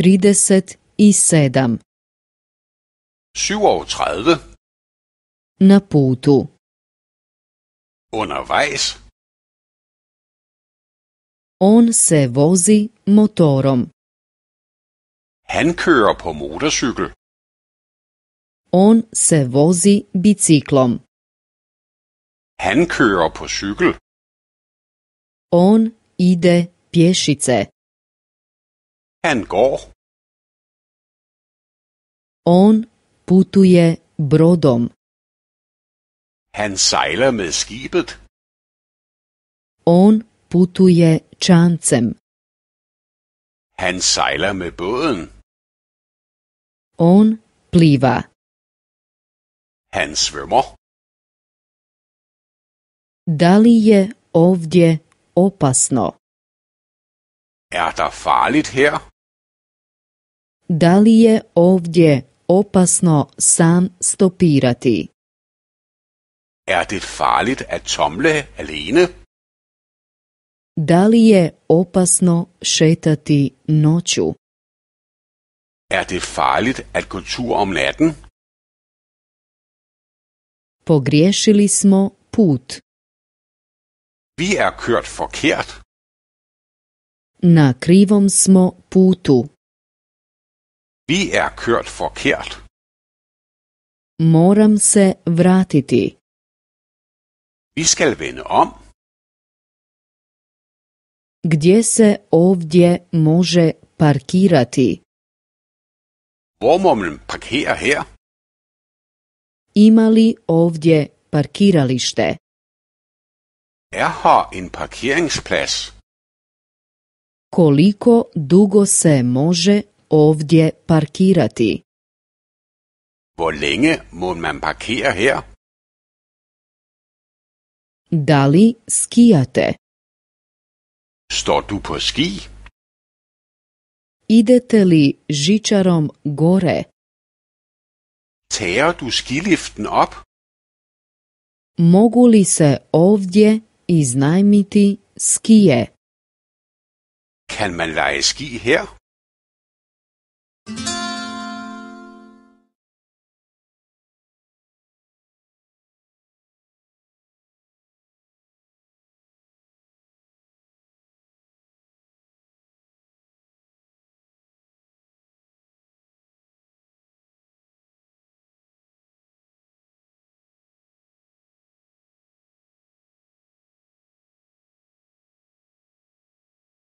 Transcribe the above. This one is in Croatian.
37. Na putu. Undervejs. On se vozi motorom. Han kører på motorcykel. On se vozi biciklom. Han kører på cykel. On ide pješice. go. On putuje brodom. Han sejler med skibet. On putuje chancem. Han sejler med båden. On pliva. Han svømmer. Da li je ovdje opasno? Er der farligt her? da li je ovdje opasno sam stopirati? Er det farligt at tomle alene? Da li je opasno šetati noću? Er det farligt at gå tur om natten? Pogriješili smo put. Vi er kørt forkert. Na krivom smo putu. Vi er kørt forkert. Moram se vratiti. Vi skal vende om. Gdje se ovdje može parkirati? Hvor må man parkere her? Ima li ovdje parkiralište? Er har en parkeringsplads? Koliko dugo se može ovdje parkirati? Hvor længe må man parkere her? Da li skijate? Står du på ski? Idete li žičarom gore? Tager du skiliften op? Mogu li se ovdje iznajmiti skije? Kan man leje ski her?